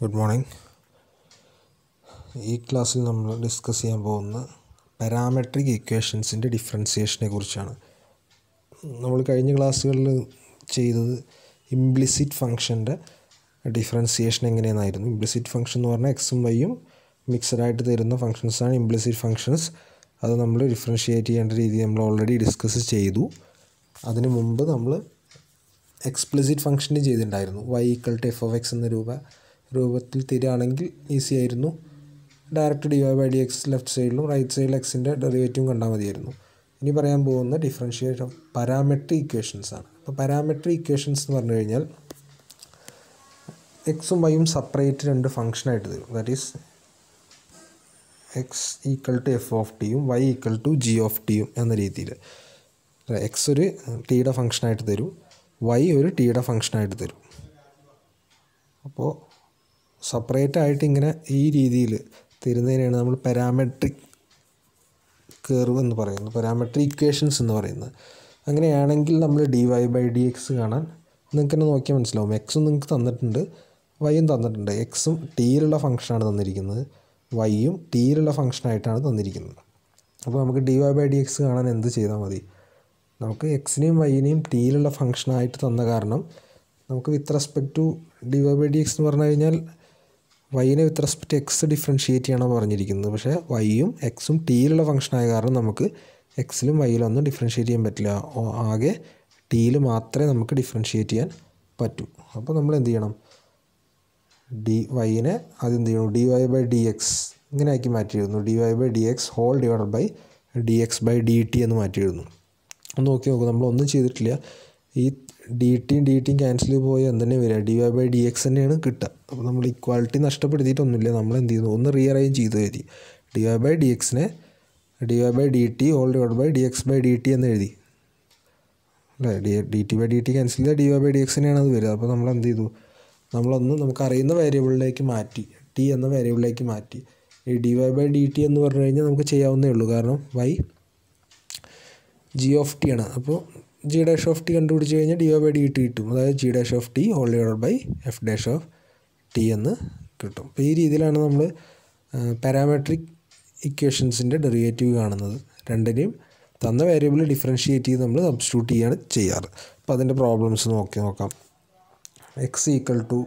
good morning ഈ ക്ലാസ്സിൽ നമ്മൾ ഡിസ്കസ് ചെയ്യാൻ പോകുന്ന പാരാമെട്രിക് ഇക്വേഷൻസിൻ്റെ ഡിഫറൻസിയേഷനെ കുറിച്ചാണ് നമ്മൾ കഴിഞ്ഞ ക്ലാസ്സുകളിൽ ചെയ്തത് ഇംപ്ലിസിറ്റ് ഫംഗ്ഷൻ്റെ ഡിഫറൻസിയേഷൻ എങ്ങനെയെന്നായിരുന്നു ഇംപ്ലിസിറ്റ് ഫംഗ്ഷൻ എന്ന് പറഞ്ഞാൽ എക്സും വൈയും മിക്സഡായിട്ട് തരുന്ന ഫംഗ്ഷൻസാണ് ഇംപ്ലിസിറ്റ് ഫംഗ്ഷൻസ് അത് നമ്മൾ ഡിഫറൻഷിയേറ്റ് ചെയ്യേണ്ട രീതി നമ്മൾ ഓൾറെഡി ഡിസ്കസ് ചെയ്തു അതിന് മുമ്പ് നമ്മൾ എക്സ്പ്ലിസിറ്റ് ഫംഗ്ഷൻ്റെ ചെയ്തിട്ടുണ്ടായിരുന്നു y equal to f of x എന്ന രൂപ രൂപത്തിൽ തരികയാണെങ്കിൽ ഈസി ആയിരുന്നു direct d y by d x left സൈഡിലും റൈറ്റ് സൈഡിൽ എക്സിൻ്റെ ഡെറിവേറ്റീവും കണ്ടാൽ മതിയായിരുന്നു ഇനി പറയാൻ പോകുന്ന ഡിഫറൻഷ്യേഷൻ ഓഫ് പാരാമെട്രി ഇക്വേഷൻസ് ആണ് അപ്പോൾ പാരാമെട്രി ഇക്വേഷൻസ് എന്ന് പറഞ്ഞു കഴിഞ്ഞാൽ എക്സും വൈയും സെപ്പറേറ്റ് രണ്ട് ഫംഗ്ഷനായിട്ട് തരും that is x equal to f of ടിയും y equal to g of ടിയും എന്ന രീതിയിൽ എക്സ് ഒരു ടിയുടെ ഫംഗ്ഷനായിട്ട് തരും വൈ ഒരു ടിയുടെ ഫംഗ്ഷനായിട്ട് തരും അപ്പോൾ സെപ്പറേറ്റ് ആയിട്ട് ഇങ്ങനെ ഈ രീതിയിൽ തരുന്നതിനാണ് നമ്മൾ പാരാമെട്രിക് കേർവ് എന്ന് പറയുന്നത് പാരാമെട്രിക് ഇക്വേഷൻസ് എന്ന് പറയുന്നത് അങ്ങനെയാണെങ്കിൽ നമ്മൾ d y by d x കാണാൻ നിങ്ങൾക്ക് തന്നെ നോക്കിയാൽ മനസ്സിലാവും എക്സും നിങ്ങൾക്ക് തന്നിട്ടുണ്ട് വൈയും തന്നിട്ടുണ്ട് എക്സും ടിയിലുള്ള ഫംഗ്ഷനാണ് തന്നിരിക്കുന്നത് വൈയും ടിയിലുള്ള ഫംഗ്ഷനായിട്ടാണ് തന്നിരിക്കുന്നത് അപ്പോൾ നമുക്ക് d y by d x കാണാൻ എന്ത് ചെയ്താൽ മതി നമുക്ക് എക്സിനെയും വൈനെയും ടിയിലുള്ള ഫംഗ്ഷനായിട്ട് തന്ന കാരണം നമുക്ക് with respect to d y by d x എന്ന് പറഞ്ഞു കഴിഞ്ഞാൽ വൈനെ വിത്ത് റെസ്പെക്റ്റ് എക്സ് ഡിഫറൻഷിയേറ്റ് ചെയ്യണം പറഞ്ഞിരിക്കുന്നത് പക്ഷേ വൈയും എക്സും ടിയിലുള്ള ആയ കാരണം നമുക്ക് എക്സിലും വൈയിലും ഒന്നും ഡിഫറൻഷിയേറ്റ് ചെയ്യാൻ പറ്റില്ല ആകെ ടിയിൽ മാത്രമേ നമുക്ക് ഡിഫറൻഷിയേറ്റ് ചെയ്യാൻ പറ്റൂ അപ്പോൾ നമ്മൾ എന്ത് ചെയ്യണം ഡി വൈനെ ആദ്യം എന്ത് ചെയ്യണം d y by d x ഇങ്ങനെ ആക്കി മാറ്റിയിരുന്നു d y by d x whole divide by d x by d t എന്ന് മാറ്റിയിരുന്നു ഒന്ന് നോക്കി നോക്കൂ നമ്മളൊന്നും ചെയ്തിട്ടില്ല ഈ ഡി ടിയും ഡി ടിയും ക്യാൻസൽ പോയി ഒന്ന് തന്നെ വരിക d y by d x തന്നെയാണ് കിട്ടുക അപ്പോൾ നമ്മൾ ഇക്വാലിറ്റി നഷ്ടപ്പെടുത്തിയിട്ടൊന്നുമില്ല നമ്മൾ എന്ത് ചെയ്യുന്നു ഒന്ന് റീ അറേഞ്ച് ചെയ്ത് കരുതി ഡി വൈ ബൈ ഡി എക്സിനെ d y by d t all divide by d x by d t എന്ന് എഴുതി അല്ലേ d d t by d t cancel ചെയ്താൽ d y by d x തന്നെയാണ് അത് വരിക അപ്പോൾ നമ്മൾ എന്ത് ചെയ്തു നമ്മളൊന്ന് നമുക്കറിയുന്ന വേരിയബിളിലേക്ക് മാറ്റി ടി എന്ന വേരിയബിളിലേക്ക് മാറ്റി ഈ d y by d t എന്ന് പറഞ്ഞു കഴിഞ്ഞാൽ നമുക്ക് ചെയ്യാവുന്നേ ഉള്ളൂ കാരണം വൈ ജി ഓഫ് ടി ആണ് അപ്പോൾ ജി ഡാഷ് ഓഫ് ടി കണ്ടുപിടിച്ച് കഴിഞ്ഞാൽ d o by d t കിട്ടും അതായത് g dash of t whole divide by f dash of t എന്ന് കിട്ടും അപ്പോൾ ഈ രീതിയിലാണ് നമ്മൾ പാരാമെട്രിക് ഇക്വേഷൻസിൻ്റെ ഡെറിവേറ്റീവ് കാണുന്നത് രണ്ടിനെയും തന്ന വേരിയബിൾ ഡിഫറൻഷിയേറ്റ് ചെയ്ത് നമ്മൾ സബ്സ്റ്റിറ്റ്യൂട്ട് ചെയ്യാണ് ചെയ്യാറ് അപ്പോൾ അതിൻ്റെ പ്രോബ്ലംസ് നോക്കി നോക്കാം x equal to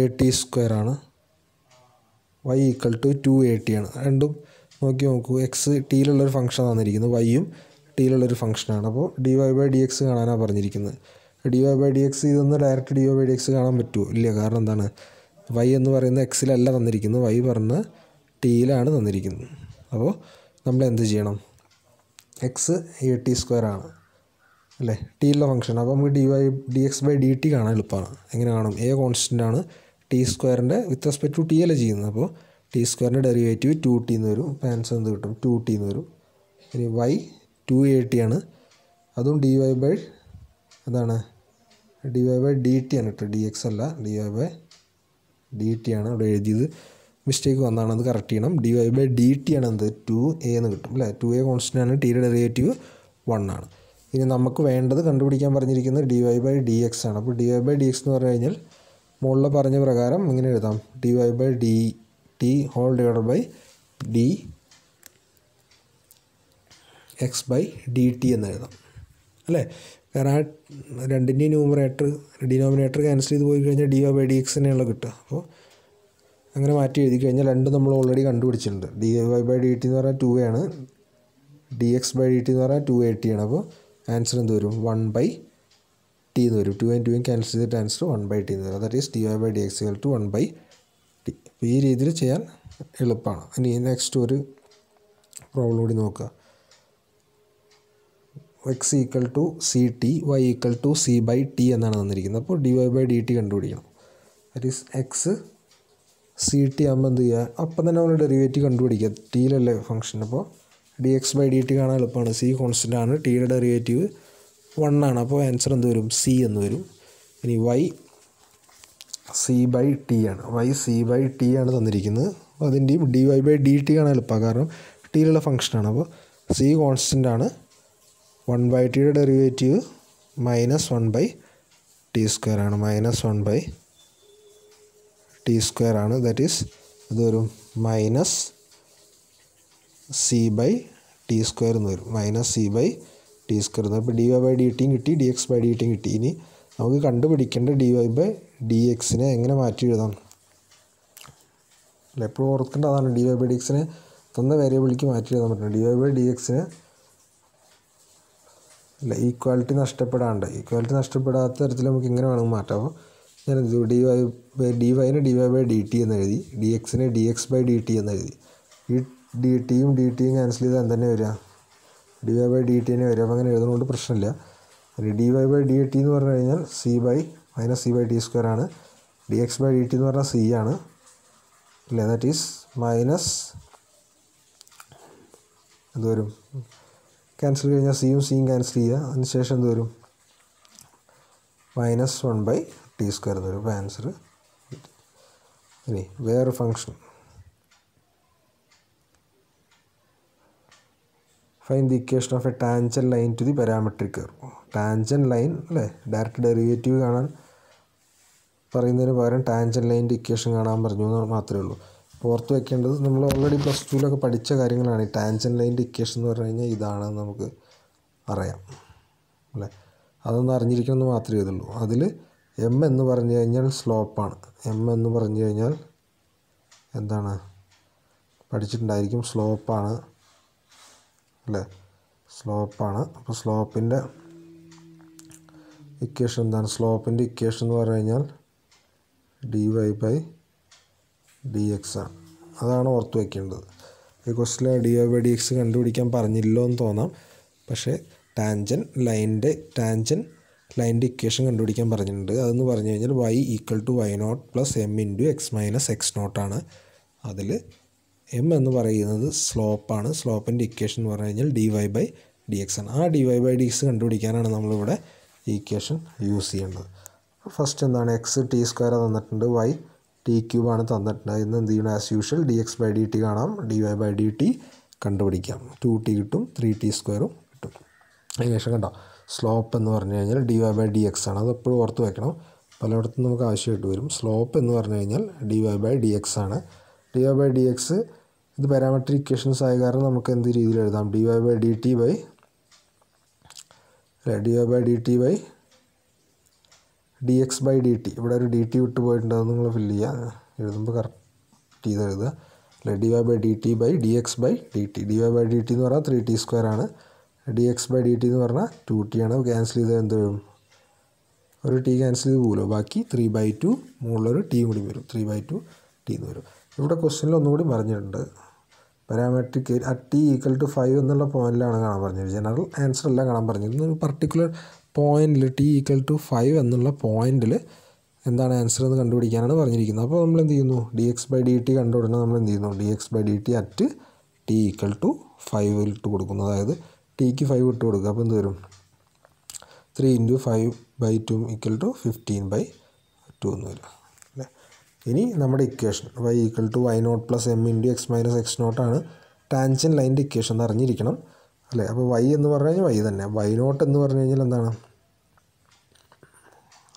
a t square ആണ് y equal to two a t ആണ് രണ്ടും നോക്കി നോക്കൂ എക്സ് ടിയിലുള്ളൊരു ഫംഗ്ഷൻ തന്നിരിക്കുന്നത് വൈയും ടിയിലുള്ളൊരു ഫംഗ്ഷനാണ് അപ്പോൾ d y by d x കാണാനാണ് പറഞ്ഞിരിക്കുന്നത് d y by d x ഇതൊന്ന് direct d y by d x കാണാൻ പറ്റുമോ ഇല്ല കാരണം എന്താണ് വൈ എന്ന് പറയുന്നത് എക്സിലല്ല തന്നിരിക്കുന്നത് വൈ പറഞ്ഞ ടിയിലാണ് തന്നിരിക്കുന്നത് അപ്പോൾ നമ്മൾ എന്ത് ചെയ്യണം എക്സ് എ ടി സ്ക്വയർ ആണ് അല്ലേ ടിയിലുള്ള ഫംഗ്ഷൻ അപ്പോൾ നമുക്ക് d y d x by d t കാണാൻ എളുപ്പമാണ് എങ്ങനെ കാണും എ കോൺസ്റ്റൻ്റ് ആണ് ടി സ്ക്വയറിൻ്റെ വിത്ത് റെസ്പെക്ട് ടു ടി അല്ലേ ചെയ്യുന്നത് അപ്പോൾ ടി സ്ക്വയറിൻ്റെ ഡെറിവേറ്റീവ് ടു ടി എന്ന് വരും അപ്പോൾ ആൻസർ എന്ത് കിട്ടും ടു ടി എന്ന് വരും ഇനി വൈ ടു എ ടി ആണ് അതും ഡി വൈ ബൈ എന്താണ് d y by d t ആണ് കേട്ടോ ഡി എക്സ് അല്ല d y by d t ആണ് അവിടെ എഴുതിയത് മിസ്റ്റേക്ക് വന്നാണ് അത് കറക്റ്റ് ചെയ്യണം d y by d t ആണ് എന്ത് ടു എ എന്ന് കിട്ടും അല്ലേ ടു എ കോൺസ്റ്റൻ്റ് ആണ് ടിയുടെ ഡെറിവേറ്റീവ് വൺ ആണ് ഇനി നമുക്ക് വേണ്ടത് കണ്ടുപിടിക്കാൻ പറഞ്ഞിരിക്കുന്നത് d y by d x ആണ് അപ്പോൾ d y by d x എന്ന് പറഞ്ഞു കഴിഞ്ഞാൽ മുകളിൽ പറഞ്ഞ പ്രകാരം ഇങ്ങനെ എഴുതാം d y by d t whole divide by d x by d t എന്ന് എഴുതാം അല്ലേ കാരണം ആ രണ്ടിൻ്റെയും ന്യൂമറേറ്റർ ഡിനോമിനേറ്റർ ക്യാൻസൽ ചെയ്ത് പോയി കഴിഞ്ഞാൽ d y by d x തന്നെയാണല്ലോ കിട്ടുക അപ്പോൾ അങ്ങനെ മാറ്റി എഴുതി കഴിഞ്ഞാൽ രണ്ടും നമ്മൾ ഓൾറെഡി കണ്ടുപിടിച്ചിട്ടുണ്ട് d y by d t എന്ന് പറഞ്ഞാൽ ടു ആണ് d x by d t എന്ന് പറഞ്ഞാൽ ടു എ ടി ആണ് അപ്പോൾ ആൻസർ എന്ത് വരും വൺ ബൈ ടി എന്ന് വരും ടു ആൻഡ് ടു ക്യാൻസൽ ചെയ്തിട്ട് ആൻസർ വൺ ബൈ ടി എന്ന് വരും that is d y by d x equal to one by t അപ്പോൾ ഈ രീതിയിൽ ചെയ്യാൻ എളുപ്പമാണ് ഇനി നെക്സ്റ്റ് ഒരു പ്രോബ്ലം കൂടി നോക്കുക x equal to c t y equal to c by t എന്നാണ് തന്നിരിക്കുന്നത് അപ്പോൾ d y by d t കണ്ടുപിടിക്കണം that is x c t ആകുമ്പോൾ എന്ത് ചെയ്യുക അപ്പം തന്നെ നമ്മൾ ഡെറിവേറ്റീവ് കണ്ടുപിടിക്കുക ടിയിലല്ലേ ഫംഗ്ഷൻ അപ്പോൾ d x by d t കാണാൻ എളുപ്പമാണ് സി കോൺസ്റ്റൻ്റ് ആണ് ടിയുടെ ഡെറിവേറ്റീവ് വൺ ആണ് അപ്പോൾ ആൻസർ എന്ത് വരും സി എന്ന് വരും ഇനി വൈ സി ബൈ ടി ആണ് വൈ സി ബൈ ടി ആണ് തന്നിരിക്കുന്നത് അപ്പോൾ അതിൻ്റെയും d y by d t കാണാൻ എളുപ്പമാണ് കാരണം ടിയിലുള്ള ഫംഗ്ഷനാണ് അപ്പോൾ സി കോൺസ്റ്റൻ്റ് ആണ് വൺ ബൈ ടിയുടെ derivative minus one by t square ആണ് minus one by t square ആണ് ദാറ്റ് ഈസ് ഇതൊരു minus c by t square എന്ന് വരും minus c by t square എന്ന് അപ്പോൾ ഡി വൈ ബൈ ഡി ടിയും കിട്ടി ഡി എക്സ് ബൈ ഡി ടിയും കിട്ടി ഇനി നമുക്ക് കണ്ടുപിടിക്കേണ്ട ഡി വൈ ബൈ ഡി എക്സിനെ എങ്ങനെ മാറ്റി എഴുതാം അല്ല എപ്പോഴും ഓർക്കേണ്ട അതാണ് ഡി വൈ ബൈ ഡി എക്സിനെ തന്ന വേരിയബിളിലേക്ക് മാറ്റി എഴുതാൻ പറ്റുന്നത് ഡി വൈ ബൈ ഡി എക്സിനെ അല്ല ഈക്വാലിറ്റി നഷ്ടപ്പെടാണ്ട് ഈക്വാലിറ്റി നഷ്ടപ്പെടാത്ത തരത്തിൽ നമുക്ക് ഇങ്ങനെ വേണമെങ്കിൽ മാറ്റാം അപ്പോൾ ഞാനിത് ഡി വൈ ബൈ ഡി വൈനെ d y by d t എന്ന് എഴുതി ഡി എക്സിനെ d x by d t എന്ന് എഴുതി ഈ ഡി ടിയും ഡി ടിയും ക്യാൻസൽ ചെയ്താൽ എന്തെന്നെ വരിക d y by d t തന്നെ വരിക അപ്പോൾ അങ്ങനെ എഴുതുന്നതുകൊണ്ട് പ്രശ്നമില്ല d y by d t എന്ന് പറഞ്ഞു കഴിഞ്ഞാൽ c by minus c by t square ആണ് d x by d t എന്ന് പറഞ്ഞാൽ സി ആണ് അല്ലേ ദാറ്റ് ഈസ് മൈനസ് എന്ത് വരും ക്യാൻസൽ കഴിഞ്ഞാൽ സിയും സിയും ക്യാൻസൽ ചെയ്യുക അതിനുശേഷം എന്ത് വരും minus one by t square എന്ന് വരും അപ്പോൾ ആൻസർ ഇനി വേറെ function find the equation of a tangent line to the parametric curve tangent line അല്ലേ ഡയറക്റ്റ് ഡെറിവേറ്റീവ് കാണാൻ പറയുന്നതിന് പകരം ടാൻജൻ ലൈൻ്റെ ഇക്വേഷൻ കാണാൻ പറഞ്ഞു എന്ന് മാത്രമേ ഉള്ളൂ ഓർത്ത് വെക്കേണ്ടത് നമ്മൾ ഓൾറെഡി പ്ലസ് ടുവിലൊക്കെ പഠിച്ച കാര്യങ്ങളാണ് ഈ ടാൻജൻ ലൈൻ്റെ ഇക്വേഷൻ എന്ന് പറഞ്ഞു കഴിഞ്ഞാൽ ഇതാണെന്ന് നമുക്ക് അറിയാം അല്ലേ അതൊന്നും അറിഞ്ഞിരിക്കണമെന്ന് മാത്രമേ ഇതുള്ളൂ അതിൽ എം എന്ന് പറഞ്ഞു കഴിഞ്ഞാൽ സ്ലോപ്പാണ് എം എന്ന് പറഞ്ഞു കഴിഞ്ഞാൽ എന്താണ് പഠിച്ചിട്ടുണ്ടായിരിക്കും സ്ലോപ്പാണ് അല്ലേ സ്ലോപ്പാണ് അപ്പോൾ സ്ലോപ്പിൻ്റെ ഇക്വേഷൻ എന്താണ് സ്ലോപ്പിൻ്റെ ഇക്വേഷൻ എന്ന് പറഞ്ഞു കഴിഞ്ഞാൽ d y by d x ആണ് അതാണ് ഓർത്ത് വയ്ക്കേണ്ടത് ഈ ക്വസ്റ്റിൽ d a by d x കണ്ടുപിടിക്കാൻ പറഞ്ഞില്ലോ എന്ന് തോന്നാം പക്ഷേ ടാൻജൻ ലൈൻ്റെ ടാൻജൻ ലൈൻ്റെ ഇക്വേഷൻ കണ്ടുപിടിക്കാൻ പറഞ്ഞിട്ടുണ്ട് അതെന്ന് പറഞ്ഞു കഴിഞ്ഞാൽ y equal to y naught plus m into x minus x നോട്ടാണ് അതിൽ എം എന്ന് പറയുന്നത് സ്ലോപ്പാണ് സ്ലോപ്പിൻ്റെ ഇക്വേഷൻ എന്ന് പറഞ്ഞു കഴിഞ്ഞാൽ d y by d x ആണ് ആ d y by d x കണ്ടുപിടിക്കാനാണ് നമ്മളിവിടെ ഈ ഇക്വേഷൻ യൂസ് ചെയ്യേണ്ടത് ഫസ്റ്റ് എന്താണ് എക്സ് ടി സ്ക്വയർ തന്നിട്ടുണ്ട് വൈ ഡി ക്യൂബാണ് തന്നിട്ടുണ്ടായത് ഇന്ന് എന്ത് ചെയ്യണം as usual d x by d t കാണാം d y by d t കണ്ടുപിടിക്കാം ടു ടി കിട്ടും ത്രീ ടി സ്ക്വയറും കിട്ടും ഏകദേശം കണ്ടോ സ്ലോപ്പ് എന്ന് പറഞ്ഞു കഴിഞ്ഞാൽ d y by d x ആണ് അത് എപ്പോഴും ഓർത്ത് വയ്ക്കണം പലയിടത്തും നമുക്ക് ആവശ്യമായിട്ട് വരും സ്ലോപ്പ് എന്ന് പറഞ്ഞു കഴിഞ്ഞാൽ d y by d x ആണ് d y by d x ഇത് പാരാമെട്രിക് ഇക്വേഷൻസ് ആയ കാരണം നമുക്ക് എന്ത് രീതിയിൽ എഴുതാം d y by d t by d y by d t by d x by d t ഇവിടെ ഒരു ഡി ടി വിട്ട് പോയിട്ടുണ്ട് അത് നിങ്ങൾ ഫില്ല് ചെയ്യുക എഴുതുമ്പോൾ കറക്റ്റ് ചെയ്ത് എഴുതുക അല്ലെ d y by d t by d x by d t d y by d t എന്ന് പറഞ്ഞാൽ ത്രീ ടി സ്ക്വയർ ആണ് d x by d t എന്ന് പറഞ്ഞാൽ ടു ടി ആണ് ക്യാൻസൽ ചെയ്ത് എന്ത് വരും ഒരു ടി ക്യാൻസൽ ചെയ്ത് പോകുമല്ലോ ബാക്കി ത്രീ ബൈ ടു മുകളിലൊരു ടി കൂടി വരും ത്രീ ബൈ ടു ടി എന്ന് വരും ഇവിടെ ക്വസ്റ്റ്യനിൽ ഒന്നുകൂടി പറഞ്ഞിട്ടുണ്ട് പാരാമെട്രിക് ആ ടി ഈക്വൽ ടു ഫൈവ് എന്നുള്ള പോയിന്റിലാണ് കാണാൻ പറഞ്ഞത് ജനറൽ ആൻസർ അല്ല കാണാൻ പറഞ്ഞത് ഒരു പർട്ടിക്കുലർ പോയിന്റിൽ ടി ഈക്വൽ ടു ഫൈവ് എന്നുള്ള പോയിന്റിൽ എന്താണ് ആൻസർ എന്ന് കണ്ടുപിടിക്കാനാണ് പറഞ്ഞിരിക്കുന്നത് അപ്പോൾ നമ്മൾ എന്ത് ചെയ്യുന്നു d x by d t കണ്ടുപിടുന്നത് നമ്മൾ എന്ത് ചെയ്യുന്നു d x by d t at t equal to five ഇട്ട് കൊടുക്കുന്നു അതായത് ടിക്ക് ഫൈവ് ഇട്ട് കൊടുക്കുക അപ്പോൾ എന്ത് വരും three into five by two equal to fifteen by two എന്ന് വരും അല്ലേ ഇനി നമ്മുടെ equation y equal to y naught plus m into x minus x നോട്ടാണ് ടാൻഷൻ ലൈൻ്റെ ഇക്വേഷൻ എന്ന് അറിഞ്ഞിരിക്കണം അല്ലേ അപ്പോൾ വൈ എന്ന് പറഞ്ഞു കഴിഞ്ഞാൽ വൈ തന്നെ വൈ നോട്ട് എന്ന് പറഞ്ഞു കഴിഞ്ഞാൽ എന്താണ്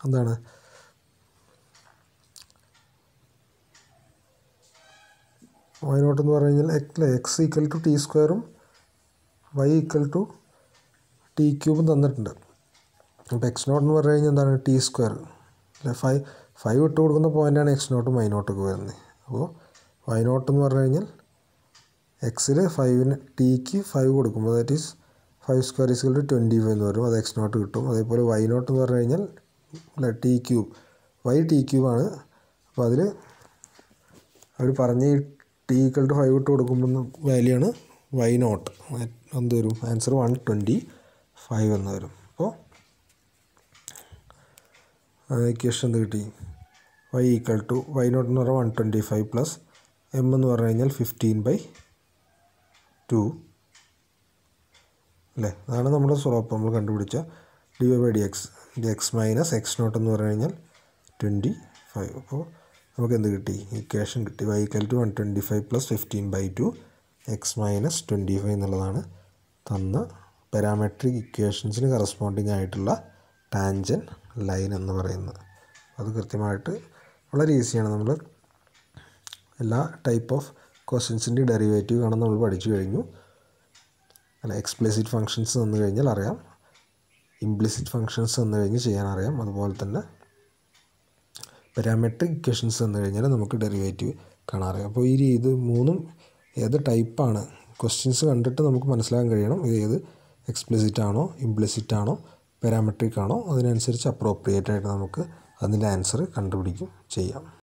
എന്താണ് വൈ നോട്ട് എന്ന് പറഞ്ഞു കഴിഞ്ഞാൽ എക്സ് ഈക്വൽ ടു ടി സ്ക്വയറും വൈ ഈക്വൽ ടു ടി ക്യൂബും തന്നിട്ടുണ്ട് അപ്പോൾ എക്സ് നോട്ട് എന്ന് പറഞ്ഞു കഴിഞ്ഞാൽ എന്താണ് ടി സ്ക്വയർ അല്ലെ ഫൈവ് ഫൈവ് ഇട്ട് കൊടുക്കുന്ന പോയിൻ്റാണ് എക്സ് നോട്ടും വൈ നോട്ടൊക്കെ വരുന്നത് അപ്പോൾ വൈ നോട്ട് എന്ന് പറഞ്ഞു കഴിഞ്ഞാൽ എക്സിൽ ഫൈവിന് ടിക്ക് ഫൈവ് കൊടുക്കുമ്പോൾ that is five square is to twenty five എന്ന് വരും അത് എക്സ് നോട്ട് കിട്ടും അതേപോലെ വൈ നോട്ട് എന്ന് പറഞ്ഞു കഴിഞ്ഞാൽ അല്ല ടി ക്യൂബ് വൈ ടി ക്യൂബാണ് അപ്പോൾ അതിൽ അവർ പറഞ്ഞ ടി ഈക്വൽ ടു ഫൈവ് ഇട്ട് കൊടുക്കുമ്പോൾ വാല്യൂ ആണ് വൈ നോട്ട് എന്ത് വരും ആൻസർ വൺ ട്വൻറ്റി ഫൈവ് എന്ന് വരും അപ്പോൾ ഇക്വേഷൻ എന്ത് കിട്ടി y equal to y naught എന്ന് പറഞ്ഞാൽ one twenty five plus m എന്ന് പറഞ്ഞു കഴിഞ്ഞാൽ ഫിഫ്റ്റീൻ ബൈ ടു അല്ലേ അതാണ് നമ്മുടെ സ്വഭാവം നമ്മൾ കണ്ടുപിടിച്ച d y by d x ഇത് എക്സ് മൈനസ് എക്സ് നോട്ട് എന്ന് പറഞ്ഞു കഴിഞ്ഞാൽ ട്വൻറ്റി ഫൈവ് അപ്പോൾ നമുക്ക് എന്ത് കിട്ടി ഇക്വേഷൻ കിട്ടി y equal to one twenty five plus fifteen by two x minus twenty five എന്നുള്ളതാണ് തന്ന പാരാമെട്രിക് ഇക്വേഷൻസിന് കറസ്പോണ്ടിങ് ആയിട്ടുള്ള ടാൻജൻ ലൈൻ എന്ന് പറയുന്നത് അത് കൃത്യമായിട്ട് വളരെ ഈസിയാണ് നമ്മൾ എല്ലാ ടൈപ്പ് ഓഫ് ക്വസ്റ്റ്യൻസിൻ്റെ ഡെറിവേറ്റീവ് കാണാൻ നമ്മൾ പഠിച്ചു കഴിഞ്ഞു അല്ല എക്സ്പ്ലിസിറ്റ് ഫങ്ഷൻസ് തന്നു കഴിഞ്ഞാൽ അറിയാം ഇംപ്ലിസിറ്റ് ഫങ്ഷൻസ് വന്നു കഴിഞ്ഞ് ചെയ്യാൻ അറിയാം അതുപോലെ തന്നെ പാരാമെട്രിക് ഇക്വേഷൻസ് വന്നു കഴിഞ്ഞാൽ നമുക്ക് ഡെറിവേറ്റീവ് കാണാൻ അറിയാം അപ്പോൾ ഈ ഇത് മൂന്നും ഏത് ടൈപ്പാണ് ക്വസ്റ്റ്യൻസ് കണ്ടിട്ട് നമുക്ക് മനസ്സിലാക്കാൻ കഴിയണം ഇത് ഏത് എക്സ്പ്ലിസിറ്റ് ആണോ ഇംപ്ലിസിറ്റ് ആണോ പാരാമെട്രിക് ആണോ അതിനനുസരിച്ച് അപ്രോപ്രിയേറ്റ് ആയിട്ട് നമുക്ക് അതിൻ്റെ ആൻസർ കണ്ടുപിടിക്കും ചെയ്യാം